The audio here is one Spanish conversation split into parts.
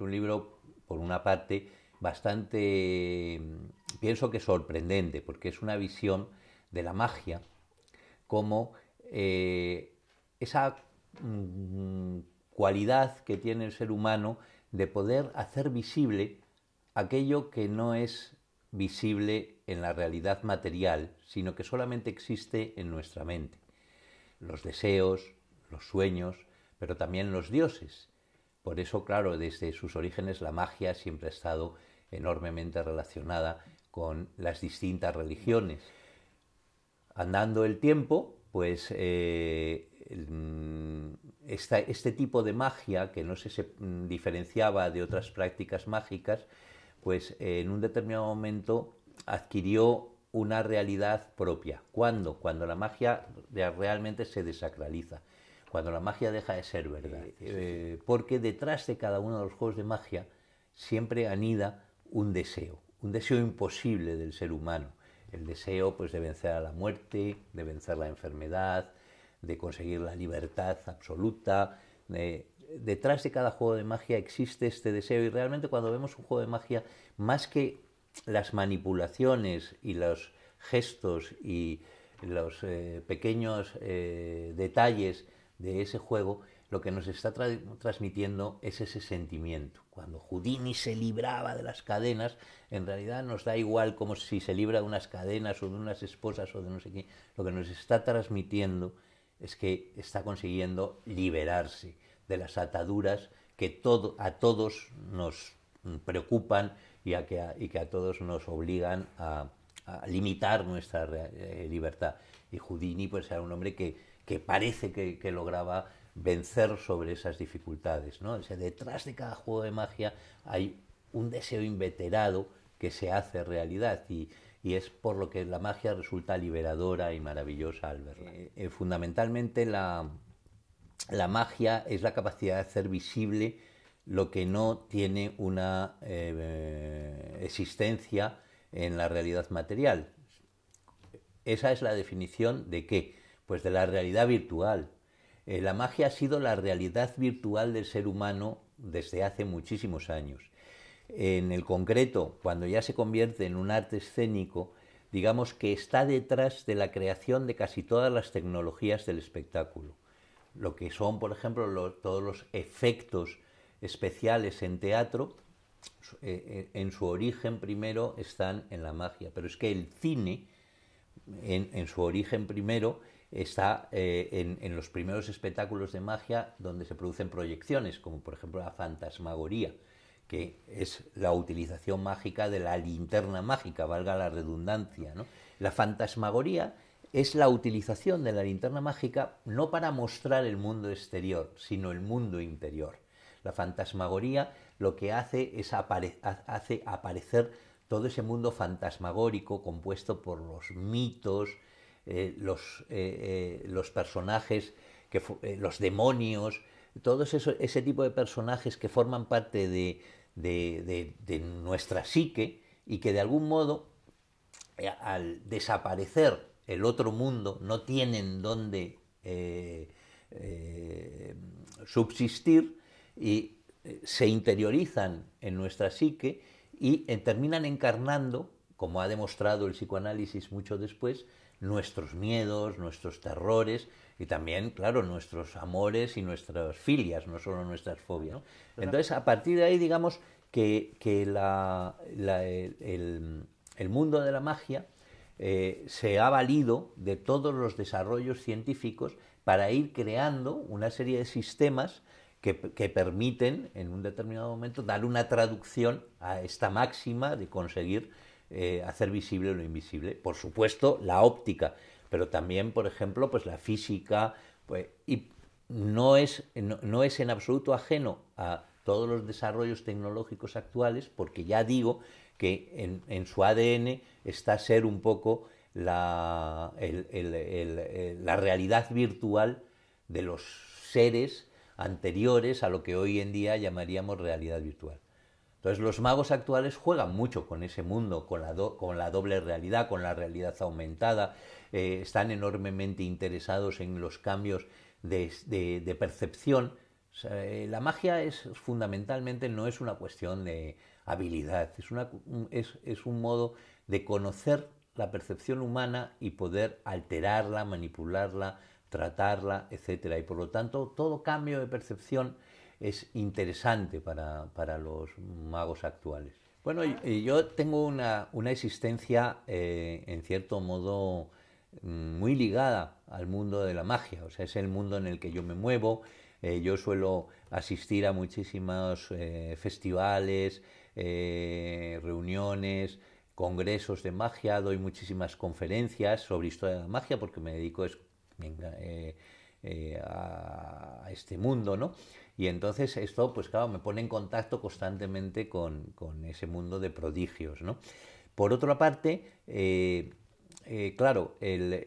Es un libro, por una parte, bastante, mm, pienso que sorprendente, porque es una visión de la magia como eh, esa mm, cualidad que tiene el ser humano de poder hacer visible aquello que no es visible en la realidad material, sino que solamente existe en nuestra mente. Los deseos, los sueños, pero también los dioses. Por eso, claro, desde sus orígenes la magia siempre ha estado enormemente relacionada con las distintas religiones. Andando el tiempo, pues eh, mm, este tipo de magia, que no se, mm, diferenciaba de otras prácticas mágicas, pues eh, en un determinado momento adquirió una realidad propia. ¿Cuándo? Cuando la magia realmente se desacraliza cuando la magia deja de ser verdad. Eh, porque detrás de cada uno de los juegos de magia siempre anida un deseo, un deseo imposible del ser humano. El deseo pues, de vencer a la muerte, de vencer la enfermedad, de conseguir la libertad absoluta. Eh, detrás de cada juego de magia existe este deseo y realmente cuando vemos un juego de magia, más que las manipulaciones y los gestos y los eh, pequeños detalles, de ese juego, lo que nos está transmitiendo es ese sentimiento. Cuando Houdini se libraba de las cadenas, en realidad nos da igual como si se libra de unas cadenas o de unas esposas o de no sé qué. Lo que nos está transmitiendo es que está consiguiendo liberarse de las ataduras que todo, a todos nos preocupan y, a que, a, que a todos nos obligan a, limitar nuestra eh, libertad. Y Houdini pues era un hombre que que parece que, lograba vencer sobre esas dificultades. detrás de cada juego de magia hay un deseo inveterado que se hace realidad y, es por lo que la magia resulta liberadora y maravillosa al verla. Eh, eh, fundamentalmente la, magia es la capacidad de hacer visible lo que no tiene una eh, existencia en la realidad material. Esa es la definición de qué. Pues de la realidad virtual. Eh, la magia ha sido la realidad virtual del ser humano desde hace muchísimos años. En el concreto, cuando ya se convierte en un arte escénico, digamos que está detrás de la creación de casi todas las tecnologías del espectáculo. Lo que son, por ejemplo, todos los efectos especiales en teatro, eh, eh, en su origen primero están en la magia, pero es que el cine, en su origen primero, está eh, en, los primeros espectáculos de magia donde se producen proyecciones, como por ejemplo la fantasmagoría, que es la utilización mágica de la linterna mágica, valga la redundancia. La fantasmagoría es la utilización de la linterna mágica no para mostrar el mundo exterior, sino el mundo interior. La fantasmagoría lo que hace es hace aparecer todo ese mundo fantasmagórico compuesto por los mitos, eh, eh, eh, los, personajes, que, los demonios, todo ese tipo de personajes que forman parte de, de nuestra psique y que de algún modo, al desaparecer el otro mundo, no tienen dónde subsistir y se interiorizan en nuestra psique y terminan encarnando, como ha demostrado el psicoanálisis mucho después, nuestros miedos, nuestros terrores y también, claro, nuestros amores y nuestras filias, no solo nuestras fobias. Entonces, a partir de ahí, digamos que, el, mundo de la magia eh, se ha valido de todos los desarrollos científicos para ir creando una serie de sistemas que, que, permiten en un determinado momento dar una traducción a esta máxima de conseguir eh, hacer visible lo invisible. Por supuesto, la óptica, pero también, por ejemplo, pues la física. Pues, y no es, no, es en absoluto ajeno a todos los desarrollos tecnológicos actuales, porque ya digo que en, su ADN está ser un poco la, la realidad virtual de los seres anteriores a lo que hoy en día llamaríamos realidad virtual. Entonces los magos actuales juegan mucho con ese mundo, con la, doble realidad, con la realidad aumentada, eh, están enormemente interesados en los cambios de, percepción. Eh, la magia es fundamentalmente no es una cuestión de habilidad, es, es un modo de conocer la percepción humana y poder alterarla, manipularla, tratarla, etc. Y por lo tanto todo cambio de percepción es interesante para, los magos actuales. Bueno, yo tengo una, existencia, eh, en cierto modo, mm, muy ligada al mundo de la magia, o sea, es el mundo en el que yo me muevo. Eh, yo suelo asistir a muchísimos eh, festivales, reuniones, congresos de magia, doy muchísimas conferencias sobre historia de la magia porque me dedico a, este mundo, ¿no? Y entonces esto, pues claro, me pone en contacto constantemente con, ese mundo de prodigios, Por otra parte, eh, eh, claro, eh,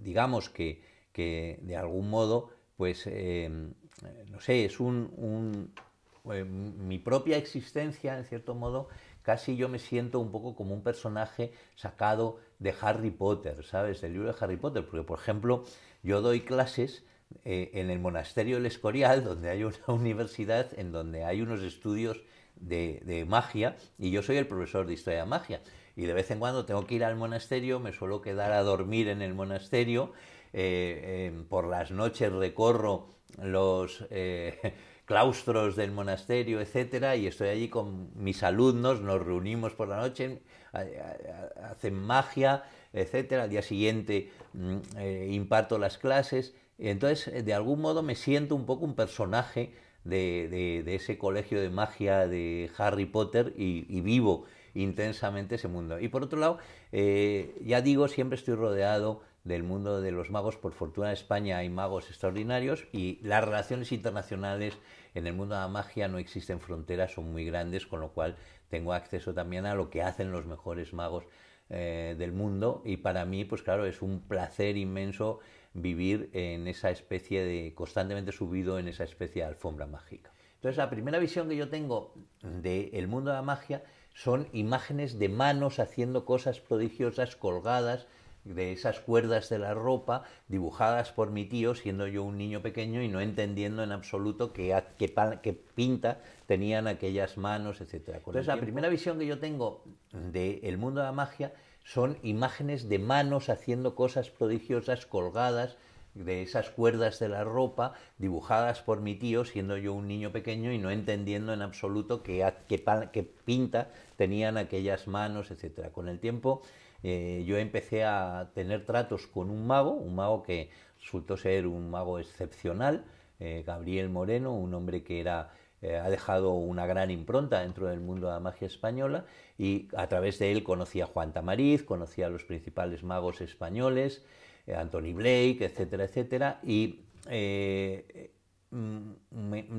digamos que, de algún modo, pues, no sé, es un mi propia existencia, en cierto modo, casi yo me siento un poco como un personaje sacado de Harry Potter, ¿sabes? Del libro de Harry Potter, porque por ejemplo yo doy clases eh, en el monasterio del Escorial, donde hay una universidad en donde hay unos estudios de, magia y yo soy el profesor de historia de magia. Y de vez en cuando tengo que ir al monasterio, me suelo quedar a dormir en el monasterio, eh, eh, por las noches recorro los claustros del monasterio, etcétera, y estoy allí con mis alumnos, nos reunimos por la noche, hacen magia, etcétera, al día siguiente mm, eh, imparto las clases, entonces eh, de algún modo me siento un poco un personaje de, ese colegio de magia de Harry Potter y, vivo intensamente ese mundo. Y por otro lado, eh, ya digo, siempre estoy rodeado del mundo de los magos. Por fortuna en España hay magos extraordinarios y las relaciones internacionales en el mundo de la magia no existen fronteras, son muy grandes, con lo cual tengo acceso también a lo que hacen los mejores magos eh, del mundo y para mí, pues claro, es un placer inmenso vivir en esa especie de, constantemente subido en esa especie de alfombra mágica. Entonces, la primera visión que yo tengo del mundo de la magia son imágenes de manos haciendo cosas prodigiosas colgadas de esas cuerdas de la ropa dibujadas por mi tío, siendo yo un niño pequeño y no entendiendo en absoluto qué, pinta tenían aquellas manos, etc. Entonces, la primera visión que yo tengo del mundo de la magia son imágenes de manos haciendo cosas prodigiosas colgadas de esas cuerdas de la ropa dibujadas por mi tío, siendo yo un niño pequeño y no entendiendo en absoluto qué, qué pinta tenían aquellas manos, etc. Con el tiempo eh, yo empecé a tener tratos con un mago, un mago que resultó ser un mago excepcional, eh, Gabriel Moreno, un hombre que era eh, ha dejado una gran impronta dentro del mundo de la magia española y a través de él conocía a Juan Tamariz, conocía a los principales magos españoles, Anthony Blake, etcétera, etcétera. Y mm,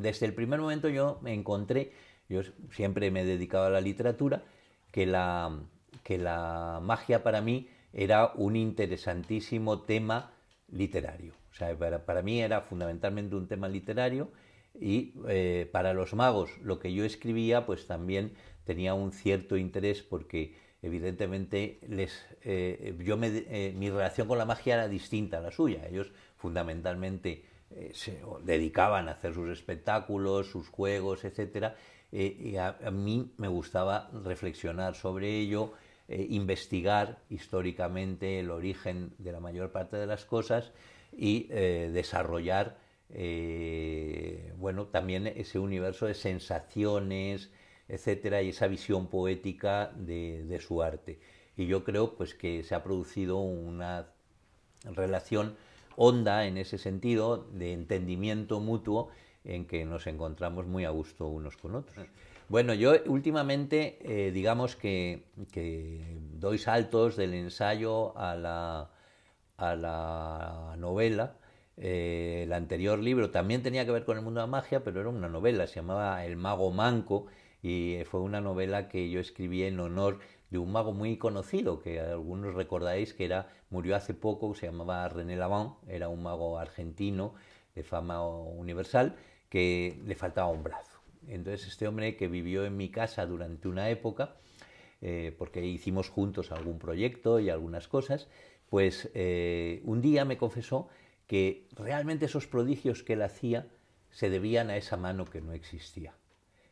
desde el primer momento yo me encontré, yo siempre me he dedicado a la literatura, que la, que la magia para mí era un interesantísimo tema literario. O sea, para, mí era fundamentalmente un tema literario y eh, para los magos lo que yo escribía pues también tenía un cierto interés porque evidentemente eh, eh, mi relación con la magia era distinta a la suya. Ellos fundamentalmente se dedicaban a hacer sus espectáculos, sus juegos, etc. y a mí me gustaba reflexionar sobre ello, eh, investigar históricamente el origen de la mayor parte de las cosas y eh, desarrollar eh, bueno, también ese universo de sensaciones, etcétera, y esa visión poética de, de su arte. Y yo creo pues, que se ha producido una relación honda en ese sentido, de entendimiento mutuo, en que nos encontramos muy a gusto unos con otros. Bueno, yo últimamente, eh, digamos que, doy saltos del ensayo a la, novela. Eh, el anterior libro también tenía que ver con el mundo de la magia, pero era una novela, se llamaba El mago manco y eh, fue una novela que yo escribí en honor de un mago muy conocido que algunos recordáis que era murió hace poco, se llamaba René Lavant, era un mago argentino de fama universal que le faltaba un brazo entonces este hombre que vivió en mi casa durante una época, eh, porque hicimos juntos algún proyecto y algunas cosas, pues eh, un día me confesó que realmente esos prodigios que él hacía se debían a esa mano que no existía.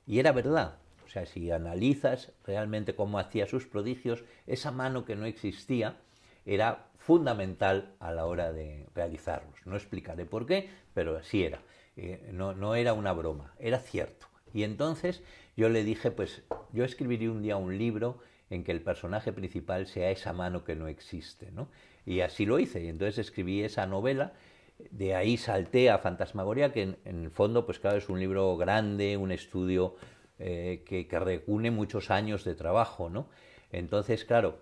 Y era verdad, o sea, si analizas realmente cómo hacía sus prodigios, esa mano que no existía era fundamental a la hora de realizarlos. No explicaré por qué, pero así era. Eh, no, no era una broma, era cierto. Y entonces yo le dije, pues yo escribiría un día un libro en que el personaje principal sea esa mano que no existe, ¿no? Y así lo hice, y entonces escribí esa novela, de ahí salté a Fantasmagoria, que en, el fondo, pues claro, es un libro grande, un estudio eh, que, reúne muchos años de trabajo, ¿no? Entonces, claro,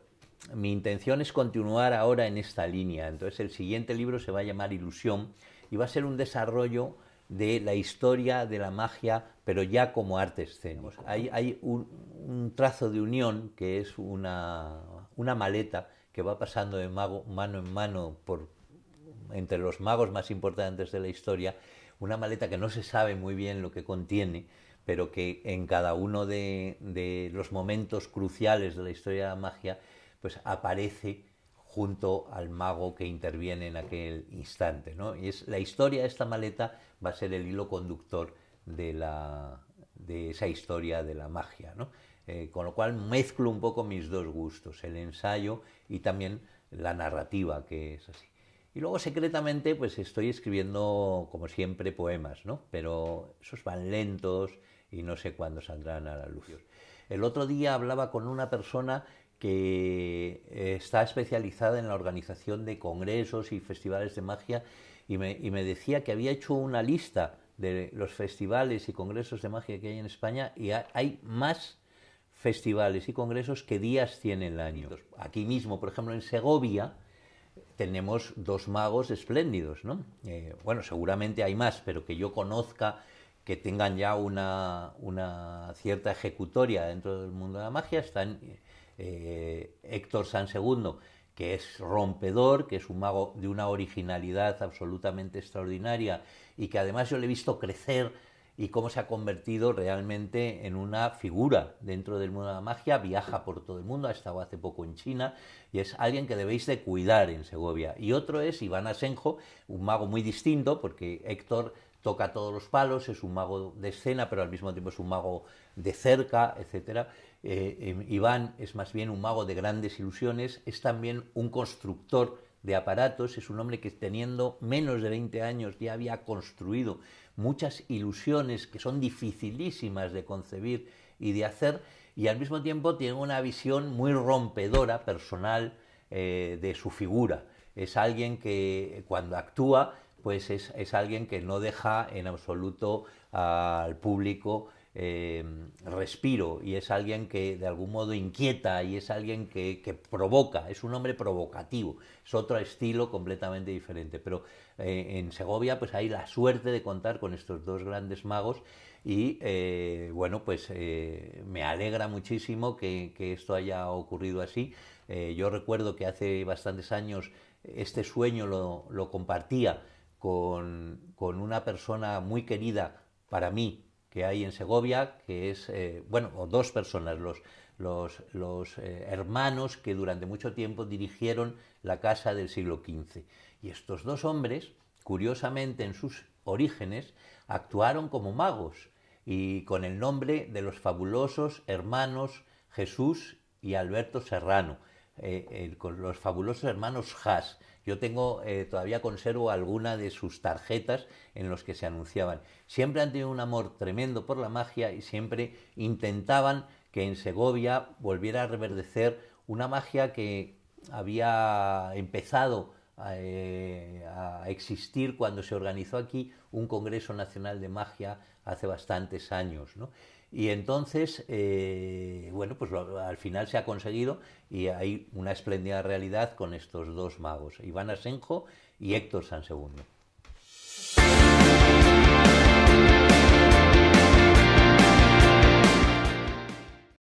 mi intención es continuar ahora en esta línea, entonces el siguiente libro se va a llamar Ilusión, y va a ser un desarrollo de la historia de la magia, pero ya como arte escénico. Hay, hay un, trazo de unión que es una, maleta que va pasando de mago, mano en mano por, entre los magos más importantes de la historia, una maleta que no se sabe muy bien lo que contiene, pero que en cada uno de, de los momentos cruciales de la historia de la magia, pues aparece junto al mago que interviene en aquel instante. ¿no? Y es, la historia de esta maleta va a ser el hilo conductor de, esa historia de la magia. Eh, con lo cual mezclo un poco mis dos gustos, el ensayo y también la narrativa, que es así. Y luego secretamente pues estoy escribiendo, como siempre, poemas, Pero esos van lentos y no sé cuándo saldrán a la luz. El otro día hablaba con una persona que eh, está especializada en la organización de congresos y festivales de magia y me, decía que había hecho una lista de los festivales y congresos de magia que hay en España y hay más festivales y congresos que días tiene el año. Aquí mismo, por ejemplo, en Segovia tenemos dos magos espléndidos, ¿no? Eh, bueno, seguramente hay más, pero que yo conozca que tengan ya una, una cierta ejecutoria dentro del mundo de la magia, están eh, Héctor San Segundo, que es rompedor, que es un mago de una originalidad absolutamente extraordinaria y que además yo le he visto crecer y cómo se ha convertido realmente en una figura dentro del mundo de la magia, viaja por todo el mundo, ha estado hace poco en China y es alguien que debéis de cuidar en Segovia. Y otro es Iván Asenjo, un mago muy distinto porque Héctor toca todos los palos, es un mago de escena, pero al mismo tiempo es un mago de cerca, etcétera eh, em, Iván es más bien un mago de grandes ilusiones, es también un constructor de aparatos, es un hombre que teniendo menos de 20 años ya había construido muchas ilusiones que son dificilísimas de concebir y de hacer, y al mismo tiempo tiene una visión muy rompedora personal eh, de su figura. Es alguien que cuando actúa, pues es alguien que no deja en absoluto al público eh, respiro y es alguien que de algún modo inquieta y es alguien que, provoca, es un hombre provocativo, es otro estilo completamente diferente. Pero eh, en Segovia pues hay la suerte de contar con estos dos grandes magos y eh, bueno pues me alegra muchísimo que, esto haya ocurrido así. yo recuerdo que hace bastantes años este sueño lo, compartía con una persona muy querida para mí, que hay en Segovia, que es, eh, bueno, o dos personas, los, los, eh, hermanos que durante mucho tiempo dirigieron la casa del siglo XV. Y estos dos hombres, curiosamente, en sus orígenes, actuaron como magos y con el nombre de los fabulosos hermanos Jesús y Alberto Serrano, eh, los fabulosos hermanos Haas. Yo tengo, eh, todavía conservo alguna de sus tarjetas en los que se anunciaban. Siempre han tenido un amor tremendo por la magia y siempre intentaban que en Segovia volviera a reverdecer una magia que había empezado eh, a, existir cuando se organizó aquí un Congreso Nacional de Magia hace bastantes años. Y entonces, eh, bueno, pues al final se ha conseguido y hay una espléndida realidad con estos dos magos, Iván Asenjo y Héctor Sansegundo.